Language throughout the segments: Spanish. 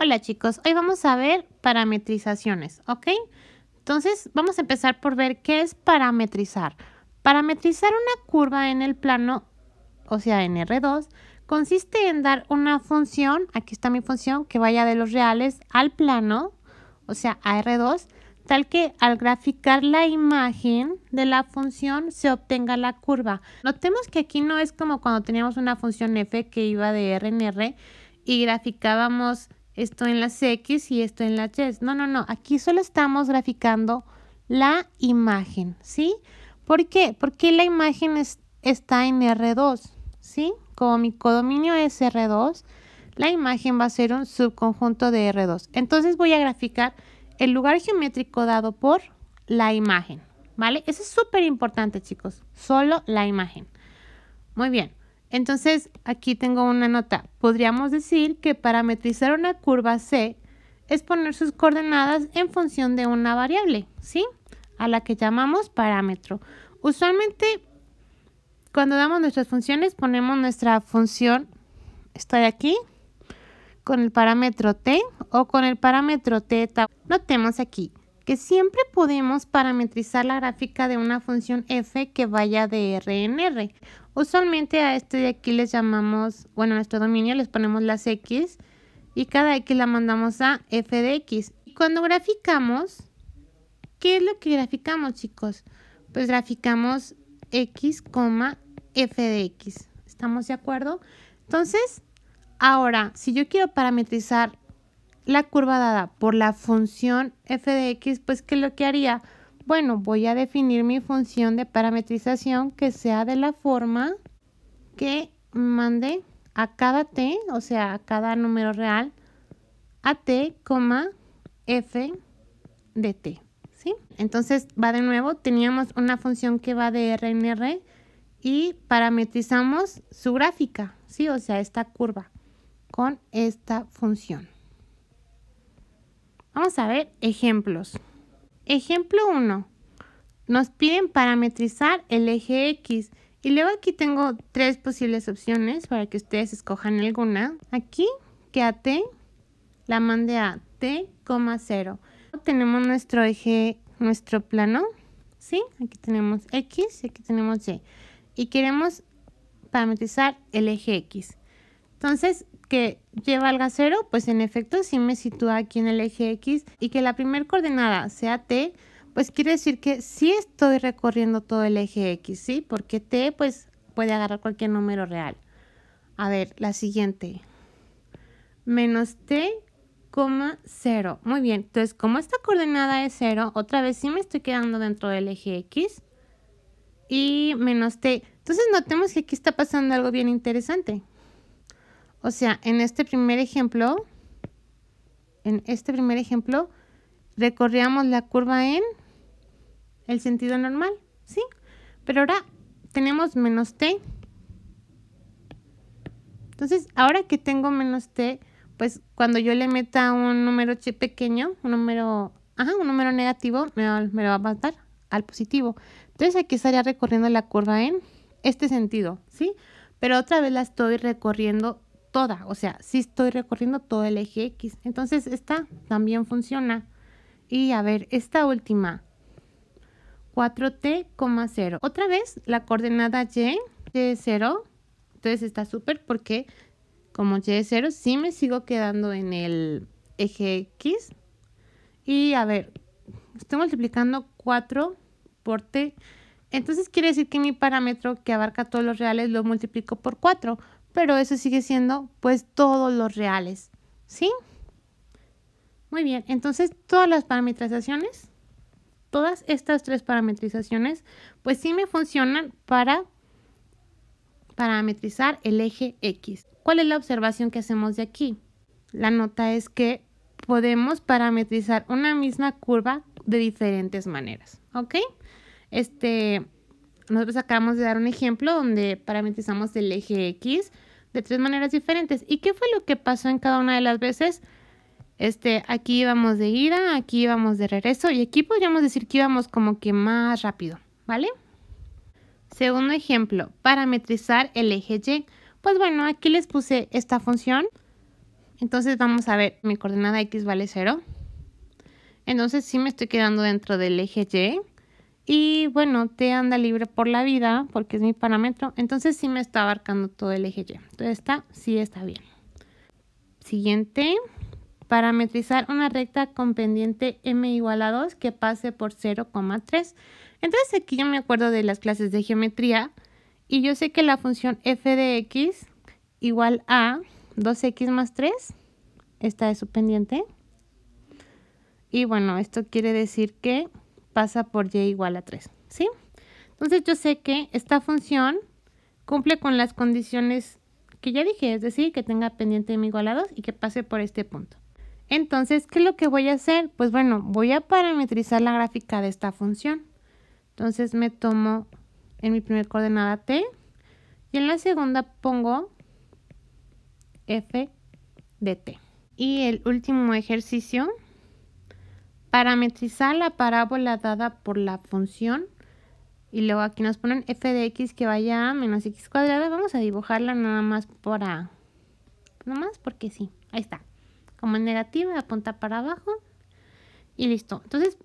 Hola chicos, hoy vamos a ver parametrizaciones, ¿ok? Entonces vamos a empezar por ver qué es parametrizar. Parametrizar una curva en el plano, o sea en R2, consiste en dar una función, aquí está mi función, que vaya de los reales al plano, o sea a R2, tal que al graficar la imagen de la función se obtenga la curva. Notemos que aquí no es como cuando teníamos una función f que iba de R en R, y graficábamos esto en las X y esto en las Y. No, no, no, aquí solo estamos graficando la imagen, ¿sí? ¿Por qué? Porque la imagen está en R2, ¿sí? Como mi codominio es R2, la imagen va a ser un subconjunto de R2. Entonces voy a graficar el lugar geométrico dado por la imagen, ¿vale? Eso es súper importante, chicos, solo la imagen. Muy bien. Entonces, aquí tengo una nota. Podríamos decir que parametrizar una curva C es poner sus coordenadas en función de una variable, ¿sí? A la que llamamos parámetro. Usualmente, cuando damos nuestras funciones, ponemos nuestra función, esta de aquí, con el parámetro t o con el parámetro teta. Notemos aquí, que siempre podemos parametrizar la gráfica de una función f que vaya de r en r. Usualmente a este de aquí les llamamos, bueno, a nuestro dominio les ponemos las x y cada x la mandamos a f de x. Y cuando graficamos, ¿qué es lo que graficamos, chicos? Pues graficamos x, f de x. ¿Estamos de acuerdo? Entonces, ahora, si yo quiero parametrizar la curva dada por la función f de x, pues ¿qué es lo que haría? Bueno, voy a definir mi función de parametrización que sea de la forma que mande a cada t, o sea, a cada número real, a t, f de t. ¿sí? Entonces va de nuevo, teníamos una función que va de r en r y parametrizamos su gráfica, ¿sí? o sea, esta curva con esta función. Vamos a ver ejemplos. Ejemplo 1. Nos piden parametrizar el eje X. Y luego aquí tengo tres posibles opciones para que ustedes escojan alguna. Aquí, que a T la mande a T, 0. Tenemos nuestro eje, nuestro plano. ¿Sí? Aquí tenemos X y aquí tenemos Y. Y queremos parametrizar el eje X. Entonces, que lleva al cero, pues en efecto sí me sitúa aquí en el eje X y que la primera coordenada sea T, pues quiere decir que sí estoy recorriendo todo el eje X, ¿sí? Porque T pues puede agarrar cualquier número real. A ver, la siguiente. Menos T, 0. Muy bien, entonces como esta coordenada es 0, otra vez sí me estoy quedando dentro del eje X y menos T. Entonces notemos que aquí está pasando algo bien interesante. O sea, en este primer ejemplo, en este primer ejemplo, recorríamos la curva en el sentido normal, ¿sí? Pero ahora tenemos menos t. Entonces, ahora que tengo menos t, pues cuando yo le meta un número pequeño, un número, ajá, un número negativo, me, lo va a pasar al positivo. Entonces aquí estaría recorriendo la curva en este sentido, ¿sí? Pero otra vez la estoy recorriendo toda, o sea, sí estoy recorriendo todo el eje X. Entonces, esta también funciona. Y a ver, esta última, 4t,0. Otra vez, la coordenada y, y es 0. Entonces está súper porque como y es 0, sí me sigo quedando en el eje X. Y a ver, estoy multiplicando 4 por t. Entonces quiere decir que mi parámetro que abarca todos los reales lo multiplico por 4 pero eso sigue siendo pues todos los reales, ¿sí? Muy bien, entonces todas las parametrizaciones, todas estas tres parametrizaciones, pues sí me funcionan para parametrizar el eje X. ¿Cuál es la observación que hacemos de aquí? La nota es que podemos parametrizar una misma curva de diferentes maneras, ¿ok? Este, nosotros acabamos de dar un ejemplo donde parametrizamos el eje X de tres maneras diferentes. ¿Y qué fue lo que pasó en cada una de las veces? Este, aquí íbamos de ida, aquí íbamos de regreso y aquí podríamos decir que íbamos como que más rápido, ¿vale? Segundo ejemplo, parametrizar el eje Y. Pues bueno, aquí les puse esta función. Entonces vamos a ver, mi coordenada X vale 0. Entonces sí me estoy quedando dentro del eje Y. Y bueno, T anda libre por la vida porque es mi parámetro. Entonces sí me está abarcando todo el eje Y. Entonces está sí está bien. Siguiente, parametrizar una recta con pendiente m igual a 2 que pase por 0,3. Entonces aquí yo me acuerdo de las clases de geometría y yo sé que la función f de x igual a 2x más 3, esta es su pendiente. Y bueno, esto quiere decir que pasa por y igual a 3, ¿sí? Entonces yo sé que esta función cumple con las condiciones que ya dije, es decir, que tenga pendiente m igual a 2 y que pase por este punto. Entonces, ¿qué es lo que voy a hacer? Pues bueno, voy a parametrizar la gráfica de esta función. Entonces me tomo en mi primer coordenada t y en la segunda pongo f de t. Y el último ejercicio parametrizar la parábola dada por la función. Y luego aquí nos ponen f de x que vaya a menos x cuadrada, Vamos a dibujarla nada más a, Nada más porque sí. Ahí está. Como en negativa, apunta para abajo. Y listo. Entonces,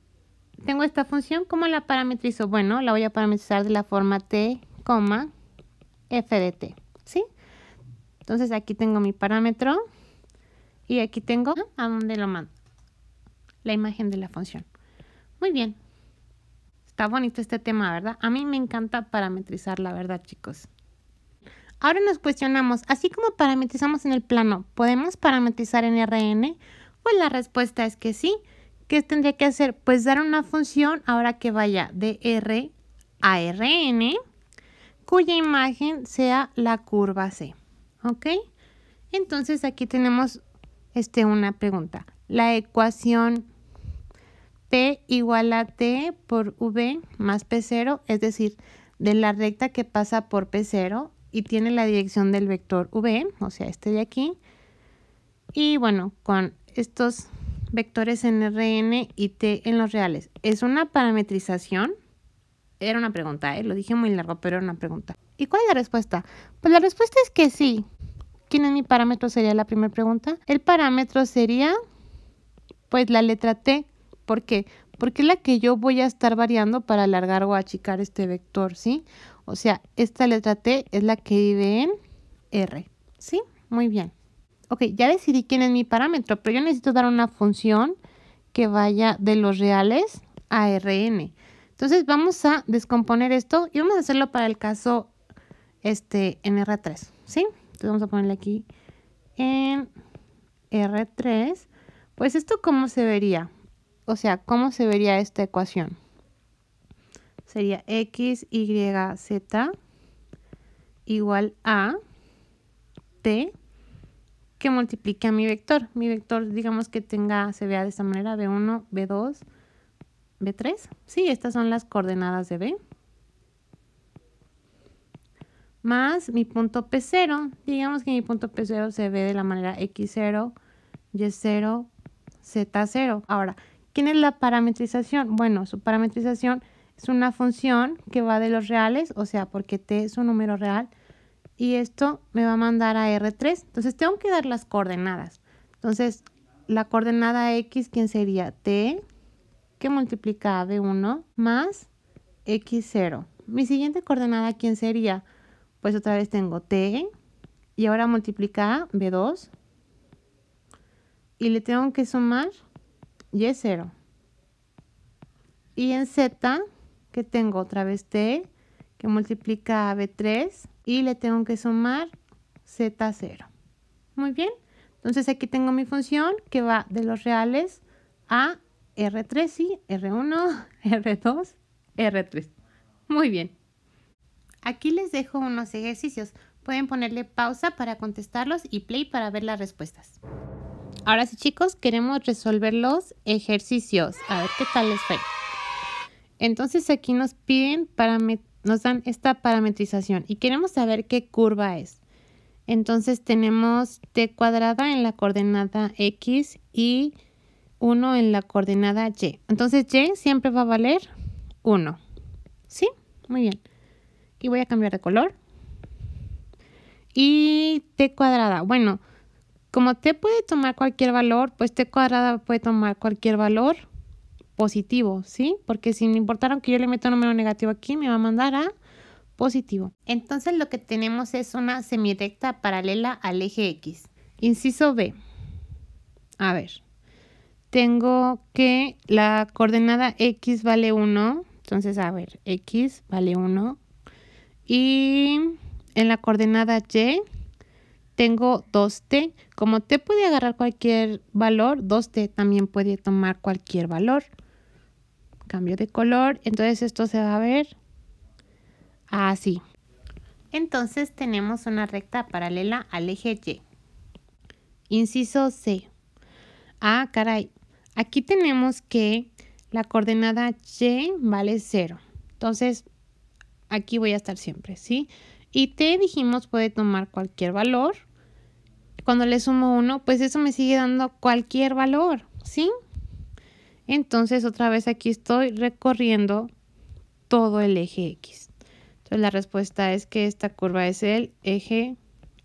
tengo esta función. ¿Cómo la parametrizo? Bueno, la voy a parametrizar de la forma t, f de t. ¿Sí? Entonces, aquí tengo mi parámetro. Y aquí tengo a dónde lo mando la imagen de la función. Muy bien. Está bonito este tema, ¿verdad? A mí me encanta parametrizar, la verdad, chicos. Ahora nos cuestionamos, así como parametrizamos en el plano, ¿podemos parametrizar en RN? Pues la respuesta es que sí. ¿Qué tendría que hacer? Pues dar una función ahora que vaya de R a RN cuya imagen sea la curva C. ¿Ok? Entonces aquí tenemos este, una pregunta. La ecuación P igual a T por V más P0, es decir, de la recta que pasa por P0 y tiene la dirección del vector V, o sea, este de aquí. Y bueno, con estos vectores en rn y T en los reales, ¿es una parametrización? Era una pregunta, ¿eh? lo dije muy largo, pero era una pregunta. ¿Y cuál es la respuesta? Pues la respuesta es que sí. ¿Quién es mi parámetro? Sería la primera pregunta. El parámetro sería, pues, la letra T, ¿Por qué? Porque es la que yo voy a estar variando para alargar o achicar este vector, ¿sí? O sea, esta letra T es la que vive en R, ¿sí? Muy bien. Ok, ya decidí quién es mi parámetro, pero yo necesito dar una función que vaya de los reales a Rn. Entonces vamos a descomponer esto y vamos a hacerlo para el caso este, en R3, ¿sí? Entonces vamos a ponerle aquí en R3. Pues esto cómo se vería o sea, ¿cómo se vería esta ecuación? Sería x, y, z igual a t que multiplique a mi vector. Mi vector, digamos que tenga, se vea de esta manera, b1, b2, b3. Sí, estas son las coordenadas de b. Más mi punto p0. Digamos que mi punto p0 se ve de la manera x0, y0, z0. Ahora, ¿Quién es la parametrización? Bueno, su parametrización es una función que va de los reales, o sea, porque t es un número real, y esto me va a mandar a R3. Entonces tengo que dar las coordenadas. Entonces, la coordenada X, ¿quién sería? T, que multiplica de B1 más X0. Mi siguiente coordenada, ¿quién sería? Pues otra vez tengo T y ahora multiplica a B2 y le tengo que sumar y es 0. Y en z, que tengo otra vez t, que multiplica a b3 y le tengo que sumar z0. Muy bien, entonces aquí tengo mi función que va de los reales a r3, y r1, r2, r3. Muy bien. Aquí les dejo unos ejercicios. Pueden ponerle pausa para contestarlos y play para ver las respuestas. Ahora sí, chicos, queremos resolver los ejercicios. A ver qué tal les fue. Entonces aquí nos piden, nos dan esta parametrización y queremos saber qué curva es. Entonces tenemos t cuadrada en la coordenada x y 1 en la coordenada y. Entonces y siempre va a valer 1. ¿Sí? Muy bien. Y voy a cambiar de color. Y t cuadrada. Bueno, como T puede tomar cualquier valor, pues T cuadrada puede tomar cualquier valor positivo, ¿sí? Porque si me importar que yo le meta un número negativo aquí, me va a mandar a positivo. Entonces lo que tenemos es una semirecta paralela al eje X. Inciso B. A ver, tengo que la coordenada X vale 1, entonces a ver, X vale 1. Y en la coordenada Y tengo 2T. Como T puede agarrar cualquier valor, 2T también puede tomar cualquier valor. Cambio de color, entonces esto se va a ver así. Entonces tenemos una recta paralela al eje Y. Inciso C. Ah, caray. Aquí tenemos que la coordenada Y vale 0. Entonces, aquí voy a estar siempre, ¿sí? Y T dijimos puede tomar cualquier valor cuando le sumo 1, pues eso me sigue dando cualquier valor, ¿sí? Entonces otra vez aquí estoy recorriendo todo el eje X. Entonces la respuesta es que esta curva es el eje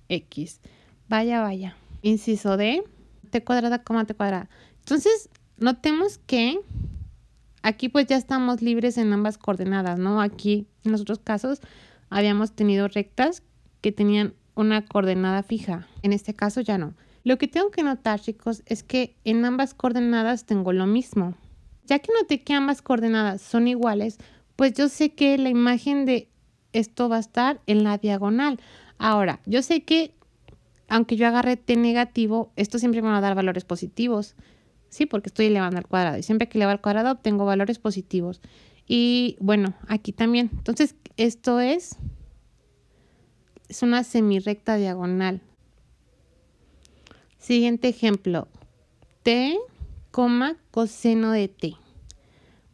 X. Vaya, vaya. Inciso de T cuadrada, coma T cuadrada. Entonces notemos que aquí pues ya estamos libres en ambas coordenadas, ¿no? Aquí en los otros casos habíamos tenido rectas que tenían una coordenada fija. En este caso ya no. Lo que tengo que notar, chicos, es que en ambas coordenadas tengo lo mismo. Ya que noté que ambas coordenadas son iguales, pues yo sé que la imagen de esto va a estar en la diagonal. Ahora, yo sé que aunque yo agarre t negativo, esto siempre me va a dar valores positivos. Sí, porque estoy elevando al cuadrado. Y siempre que elevo al cuadrado obtengo valores positivos. Y bueno, aquí también. Entonces, esto es es una semirrecta diagonal. Siguiente ejemplo, t, coseno de t.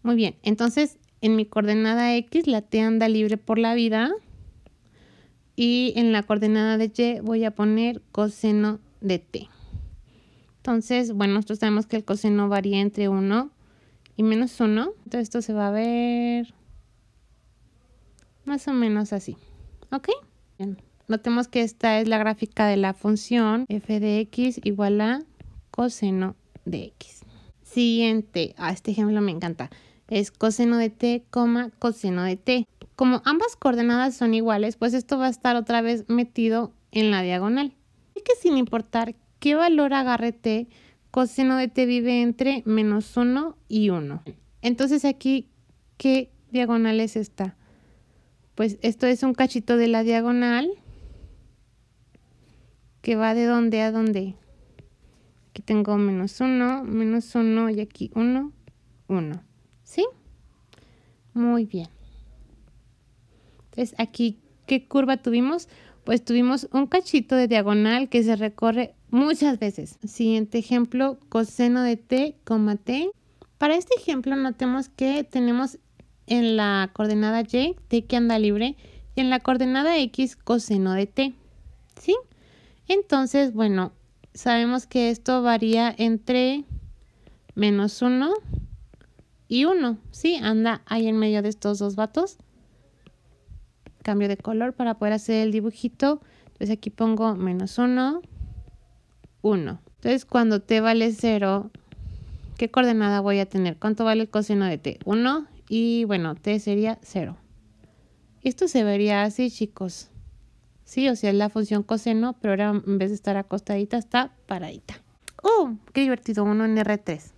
Muy bien, entonces en mi coordenada x la t anda libre por la vida y en la coordenada de y voy a poner coseno de t. Entonces, bueno, nosotros sabemos que el coseno varía entre 1 y menos 1. Entonces esto se va a ver más o menos así. ¿Ok? Bien. Notemos que esta es la gráfica de la función f de x igual a coseno de x. Siguiente, a ah, este ejemplo me encanta, es coseno de t, coseno de t. Como ambas coordenadas son iguales, pues esto va a estar otra vez metido en la diagonal. Y que sin importar qué valor agarre t, coseno de t vive entre menos 1 y 1. Entonces aquí, ¿qué diagonal es esta? Pues esto es un cachito de la diagonal que va de dónde a dónde. Aquí tengo menos 1, menos 1 y aquí 1, 1. ¿Sí? Muy bien. Entonces aquí, ¿qué curva tuvimos? Pues tuvimos un cachito de diagonal que se recorre muchas veces. Siguiente ejemplo, coseno de t, t. Para este ejemplo notemos que tenemos en la coordenada y, t que anda libre, y en la coordenada x, coseno de t. ¿Sí? Entonces, bueno, sabemos que esto varía entre menos 1 y 1. Sí, anda ahí en medio de estos dos vatos. Cambio de color para poder hacer el dibujito. Entonces aquí pongo menos 1, 1. Entonces cuando t vale 0, ¿qué coordenada voy a tener? ¿Cuánto vale el coseno de t? 1 y bueno, t sería 0. Esto se vería así, chicos. Sí, o sea, es la función coseno, pero ahora en vez de estar acostadita, está paradita. ¡Uh! ¡Qué divertido! Uno en R3.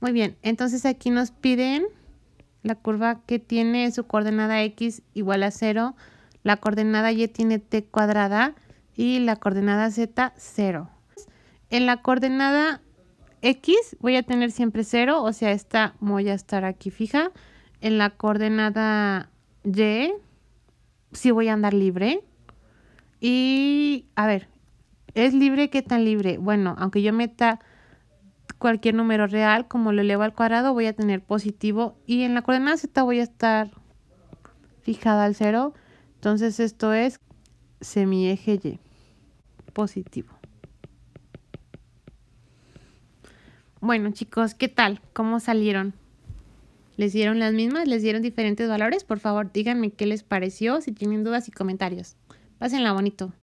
Muy bien, entonces aquí nos piden la curva que tiene su coordenada X igual a 0, la coordenada Y tiene T cuadrada y la coordenada Z 0. En la coordenada X voy a tener siempre 0, o sea, esta voy a estar aquí fija. En la coordenada Y sí voy a andar libre y, a ver, ¿es libre? ¿Qué tan libre? Bueno, aunque yo meta cualquier número real, como lo elevo al cuadrado, voy a tener positivo. Y en la coordenada z voy a estar fijada al cero. Entonces esto es semieje Y, positivo. Bueno chicos, ¿qué tal? ¿Cómo salieron? ¿Les dieron las mismas? ¿Les dieron diferentes valores? Por favor, díganme qué les pareció, si tienen dudas y comentarios. Pásenla bonito.